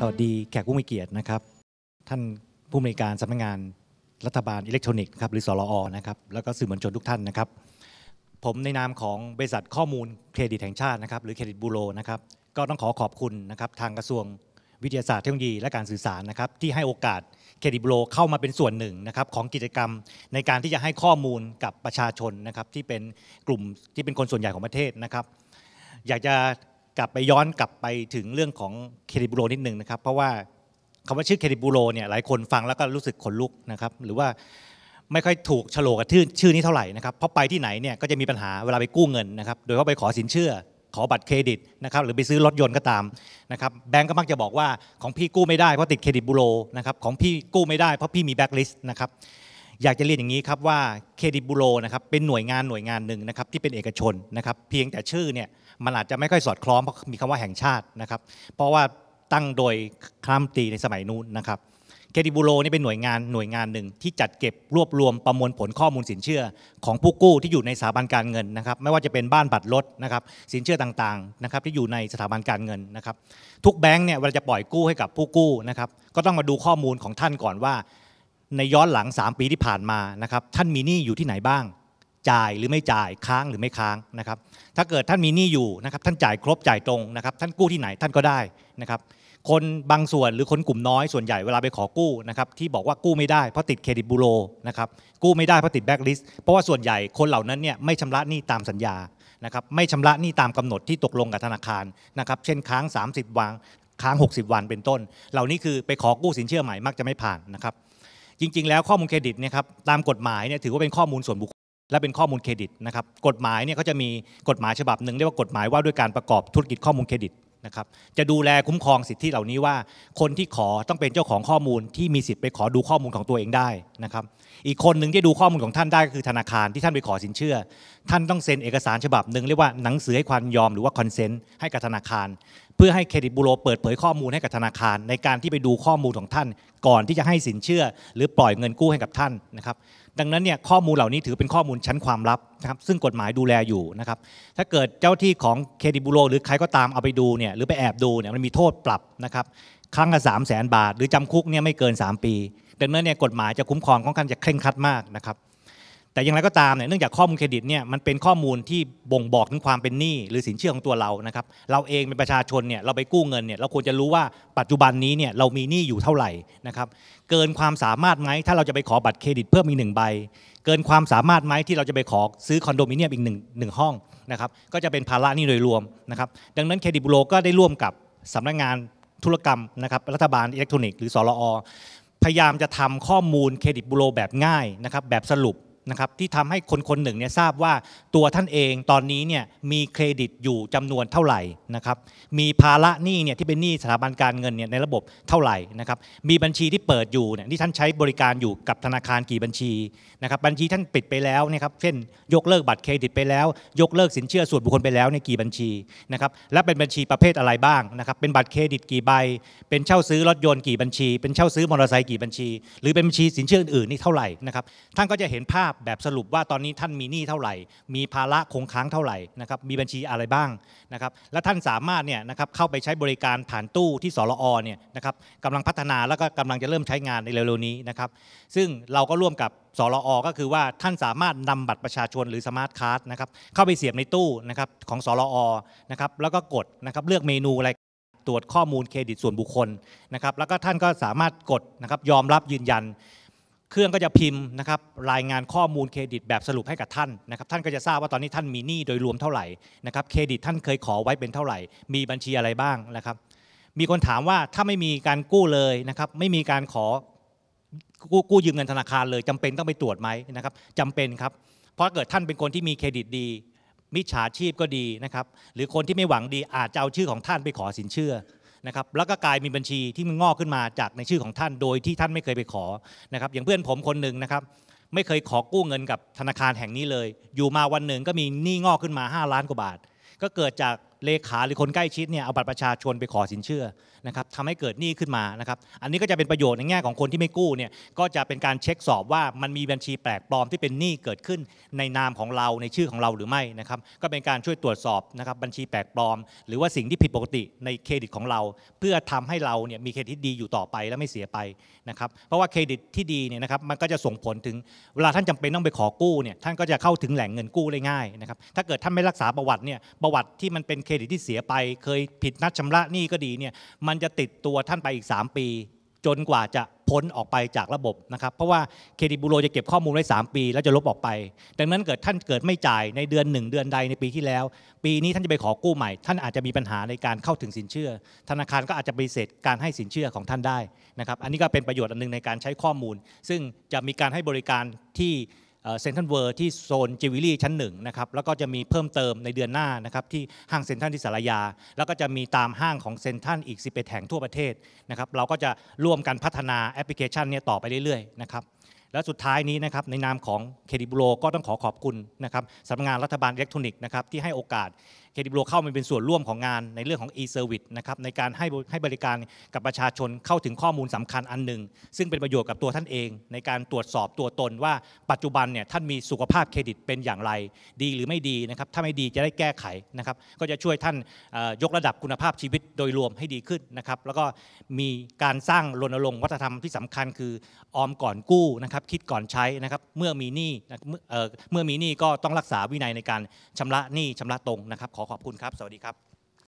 สวัสดีแขกผู้มีเกียรตินะครับท่านผู้มีการสำนักงงานรัฐบาลอิเล็กทรอนิกส์ครับหรือสรออนะครับแล้วก็สื่อมวลชนทุกท่านนะครับ ผมในนามของบริษัทข้อมูลเครดิตแห่งชาตินะครับหรือเครดิตบูโรนะครับก็ต้องขอขอบคุณนะครับทางกระทรวงวิทยาศาสตร์เทคโนโลยีและการสื่อสารนะครับที่ให้โอกาสเครดิตบูโรเข้ามาเป็นส่วนหนึ่งนะครับของกิจกรรมในการที่จะให้ข้อมูลกับประชาชนนะครับที่เป็นกลุ่มที่เป็นคนส่วนใหญ่ของประเทศนะครับอยากจะกลับไปย้อนกลับไปถึงเรื่องของเครดิตบูโรนิดนึงนะครับเพราะว่าคำว่าชื่อเครดิตบูโรเนี่ยหลายคนฟังแล้วก็รู้สึกขนลุกนะครับหรือว่าไม่ค่อยถูกฉลกกับชื่อชื่อนี้เท่าไหร่นะครับเพราะไปที่ไหนเนี่ยก็จะมีปัญหาเวลาไปกู้เงินนะครับโดยเขาไปขอสินเชื่อ ขอบัตรเครดิตนะครับหรือไปซื้อรถยนต์ก็ตามนะครับแบงก์ก็มักจะบอกว่าของพี่กู้ไม่ได้เพราะติดเครดิตบูโรนะครับของพี่กู้ไม่ได้เพราะพี่มีแบ็กลิสต์นะครับอยากจะเรียนอย่างนี้ครับว่าเครดิตบูโรนะครับเป็นหน่วยงานหน่วยงานหนึ่งนะครับที่เป็นเอกชนนะครับเพียงแต่ชื่อเนี่ยมันอาจจะไม่ค่อยสอดคล้องเพราะมีคำว่าแห่งชาตินะครับเพราะว่าตั้งโดยคลามตีในสมัยนู้นนะครับเครดิตบูโรนี่เป็นหน่วยงานหน่วยงานหนึ่งที่จัดเก็บรวบรวมประมวลผลข้อมูลสินเชื่อของผู้กู้ที่อยู่ในสถาบันการเงินนะครับไม่ว่าจะเป็นบ้านบัตรรถนะครับสินเชื่อต่างๆนะครับที่อยู่ในสถาบันการเงินนะครับ ทุกแบงค์เนี่ยเวลาจะปล่อยกู้ให้กับผู้กู้นะครับก็ต้องมาดูข้อมูลของท่านก่อนว่าในย้อนหลัง 3 ปีที่ผ่านมานะครับท่านมีหนี้อยู่ที่ไหนบ้าง จ่ายหรือไม่จ่ายค้างหรือไม่ค้างนะครับถ้าเกิดท่านมีหนี้อยู่นะครับท่านจ่ายครบจ่ายตรงนะครับท่านกู้ที่ไหนท่านก็ได้นะครับคนบางส่วนหรือคนกลุ่มน้อยส่วนใหญ่เวลาไปขอกู้นะครับที่บอกว่ากู้ไม่ได้เพราะติดเครดิตบูโรนะครับกู้ไม่ได้เพราะติดแบ็กลิสต์เพราะว่าส่วนใหญ่คนเหล่านั้นเนี่ยไม่ชำระหนี้ตามสัญญานะครับไม่ชำระหนี้ตามกำหนดที่ตกลงกับธนาคารนะครับเช่น ค้าง 30วันค้าง 60 วันเป็นต้น เหล่านี้คือไปขอกู้สินเชื่อใหม่มักจะไม่ผ่านนะครับจริงๆแล้วข้อมูลเครดิตเนี่ยครับตามกฎหมายเนี่ยถือว่าเป็นข้อมูลส่วนบุคคลและเป็นข้อมูลเครดิตนะครับกฎหมายเนี่ยเขาจะมีกฎหมายฉบับหนึ่งเรียกว่ากฎหมายว่าด้วยการประกอบธุรกิจข้อมูลเครดิตนะครับจะดูแลคุ้มครองสิทธิเหล่านี้ว่า คนที่ขอต้องเป็นเจ้าของข้อมูลที่มีสิทธิ์ไปขอดูข้อมูลของตัวเองได้นะครับอีกคนหนึ่งที่ดูข้อมูลของท่านได้ก็คือธนาคารที่ท่านไปขอสินเชื่อ ท่านต้องเซ็นเอกสารฉบับหนึ่งเรียกว่าหนังสือให้ความยอมหรือว่าคอนเซนต์ให้กับธนาคารเพื่อให้เครดิตบูโร เปิดเผยข้อมูลให้กับธนาคารในการที่ไปดูข้อมูลของท่านก่อนที่จะให้สินเชื่อหรือปล่อยเงินกู้ให้กับท่านนะครับดังนั้นเนี่ยข้อมูลเหล่านี้ถือเป็นข้อมูลชั้นความลับนะครับ ซึ่งกฎหมายดูแลอยู่นะครับถ้าเกิดเจ้าที่ของเครดิตบูโรหรือใครก็ตามเอาไปดูเนี่ยหรือไปแอบดูเนี่ยมันมีโทษปรับนะครับครั้งละสามแสนบาท หรือจำคุกเนี่ยไม่เกิน 3 ปีดังนั้นเนี่ยกฎหมายจะคุ้มครองค่อนข้างจะเคร่งครัดมากนะครับแต่อย่างไรก็ตามเนี่ยเนื่องจากข้อมูลเครดิตเนี่ยมันเป็นข้อมูลที่บ่งบอกถึงความเป็นหนี้หรือสินเชื่อของตัวเรานะครับเราเองเป็นประชาชนเนี่ยเราไปกู้เงินเนี่ยเราควรจะรู้ว่าปัจจุบันนี้เนี่ยเรามีหนี้อยู่เท่าไหร่นะครับเกินความสามารถไหมถ้าเราจะไปขอบัตรเครดิตเพิ่มอีกหนึ่งใบ เกินความสามารถไหมที่เราจะไปขอซื้อคอนโดมิเนียมอีกหนึ่งหนึ่งห้องนะครับก็จะเป็นภาระหนี้โดยรวมนะครับดังนั้นเครดิตบูโรก็ได้ร่วมกับสำนักงานธุรกรรมนะครับรัฐบาลอิเล็กทรอนิกส์หรือสรอพยายามจะทำข้อมูลเครดิตบูโรแบบง่ายนะครับแบบสรุปนะครับที่ทำให้คนคนหนึ่งเนี่ยทราบว่าตัวท่านเองตอนนี้เนี่ยมีเครดิตอยู่จำนวนเท่าไหร่นะครับมีภาระหนี้เนี่ยที่เป็นหนี้สถาบันการเงินเนี่ยในระบบเท่าไหร่นะครับมีบัญชีที่เปิดอยู่เนี่ยที่ท่านใช้บริการอยู่กับธนาคารกี่บัญชีนะครับบัญชีท่านปิดไปแล้วนะครับเช่นยกเลิกบัตรเครดิตไปแล้ว ยกเลิกสินเชื่อส่วนบุคคลไปแล้วในกี่บัญชีนะครับและเป็นบัญชีประเภทอะไรบ้างนะครับเป็นบัตรเครดิตกี่ใบเป็นเช่าซื้อรถยนต์กี่บัญชี เป็นเช่าซื้อมอเตอร์ไซค์กี่บัญชี หรือเป็นบัญชีสินเชื่ออื่นๆนี่เท่าไหร่นะครับท่านก็จะเห็นภาพแบบสรุปว่าตอนนี้ท่านมีหนี้เท่าไหร่ มีภาระคงค้างเท่าไหร่นะครับ มีบัญชีอะไรบ้างนะครับ และท่านสามารถเนี่ยนะครับเข้าไปใช้บริการผ่านตู้ที่สรอเนี่ยนะครับกำลังพัฒนาแล้วก็กำลังจะเริ่มใช้งานในเร็วๆนี้นะครับซึ่งเราก็ร่วมกับสรอก็คือว่าท่านสามารถนำบัตรประชาชนหรือสมาร์ทการ์ดนะครับเข้าไปเสียบในตู้นะครับของสรอนะครับแล้วก็กดนะครับเลือกเมนูอะไรตรวจข้อมูลเครดิตส่วนบุคคลนะครับแล้วก็ท่านก็สามารถกดนะครับยอมรับยืนยันเครื่องก็จะพิมพ์นะครับรายงานข้อมูลเครดิตแบบสรุปให้กับท่านนะครับท่านก็จะทราบว่าตอนนี้ท่านมีหนี้โดยรวมเท่าไหร่นะครับเครดิตท่านเคยขอไว้เป็นเท่าไหร่มีบัญชีอะไรบ้างนะครับ มีคนถามว่าถ้าไม่มีการกู้เลยนะครับไม่มีการขอกู้กู้ยืมเงินธนาคารเลย จำเป็นต้องไปตรวจไหมนะครับจำเป็นครับเพราะเกิดท่านเป็นคนที่มีเครดิตดีมิจฉาชีพก็ดีนะครับหรือคนที่ไม่หวังดีอาจจะเอาชื่อของท่านไปขอสินเชื่อนะครับแล้วก็กลายมีบัญชีที่มันงอกขึ้นมาจากในชื่อของท่านโดยที่ท่านไม่เคยไปขอนะครับอย่างเพื่อนผมคนหนึ่งนะครับไม่เคยขอกู้เงินกับธนาคารแห่งนี้เลย อยู่มาวันหนึ่งก็มีหนี้งอกขึ้นมา 5 ล้านกว่าบาท ก็เกิดจากเลขาหรือคนใกล้ชิดเนี่ยเอาบัตรประชาชนไปขอสินเชื่อนะครับทำให้เกิดหนี้ขึ้นมานะครับอันนี้ก็จะเป็นประโยชน์ในแง่ของคนที่ไม่กู้เนี่ยก็จะเป็นการเช็คสอบว่ามันมีบัญชีแปลกปลอมที่เป็นหนี้เกิดขึ้นในนามของเราในชื่อของเราหรือไม่นะครับก็เป็นการช่วยตรวจสอบนะครับบัญชีแปลกปลอมหรือว่าสิ่งที่ผิดปกติในเครดิตของเราเพื่อทำให้เราเนี่ยมีเครดิตดีอยู่ต่อไปและไม่เสียไปนะครับเพราะว่าเครดิตที่ดีเนี่ยนะครับมันก็จะส่งผลถึงเวลาท่านจำเป็นต้องไปขอกู้เนี่ยท่านก็จะเข้าถึงแหล่งเงินกู้ได้ง่ายนะครับถ้าเกิดท่านไม่รักษาประวัติเนี่ยประวัติที่มันเป็นเครดิตที่เสียไปเคยผิดนัดชำระหนี้ก็ดีเนี่ยมันจะติดตัวท่านไปอีก 3 ปี จนกว่าจะพ้นออกไปจากระบบนะครับเพราะว่าเครดิตบูโรจะเก็บข้อมูลไว้3 ปี แล้วจะลบออกไป ดังนั้นเกิดท่านเกิดไม่จ่ายในเดือน1เดือนใดในปีที่แล้ว ปีนี้ท่านจะไปขอกู้ใหม่ ท่านอาจจะมีปัญหาในการเข้าถึงสินเชื่อ ธนาคารก็อาจจะปฏิเสธการให้สินเชื่อของท่านได้นะครับอันนี้ก็เป็นประโยชน์อันนึงในการใช้ข้อมูล ซึ่งจะมีการให้บริการที่เซ็นทรัลเวิร์ที่โซนจิวเวลี่ชั้นหนึ่งนะครับแล้วก็จะมีเพิ่มเติมในเดือนหน้านะครับที่ห้างเซ็นทรัลที่สารยา แล้วก็จะมีตามห้างของเซ็นทรัลอีก11แห่งทั่วประเทศนะครับเราก็จะร่วมกันพัฒนาแอปพลิเคชันนี้ต่อไปเรื่อยๆนะครับและสุดท้ายนี้นะครับในนามของเครดิบูโร ก็ต้องขอขอบคุณนะครับสำนักงานรัฐบาลอิเล็กทรอนิกส์นะครับที่ให้โอกาสเครดิตบูโรเข้ามันเป็นส่วนร่วมของงานในเรื่องของ e-service นะครับในการให้ให้บริการกับประชาชนเข้าถึงข้อมูลสำคัญอันหนึ่งซึ่งเป็นประโยชน์กับตัวท่านเองในการตรวจสอบตัวตนว่า ปัจจุบันเนี่ยท่านมีสุขภาพเครดิตเป็นอย่างไรดีหรือไม่ดีนะครับถ้าไม่ดีจะได้แก้ไขนะครับก็จะช่วยท่านยกระดับคุณภาพชีวิตโดยรวมให้ดีขึ้นนะครับแล้วก็มีการสร้างรณรงค์วัฒนธรรมที่สำคัญคือออมก่อนกู้นะครับคิดก่อนใช้นะครับเมื่อมีหนี้เมื่อมีหนี้ก็ต้องรักษาวินัยในการชำระหนี้ชำระตรงนะครับขอขอบคุณครับ สวัสดีครับ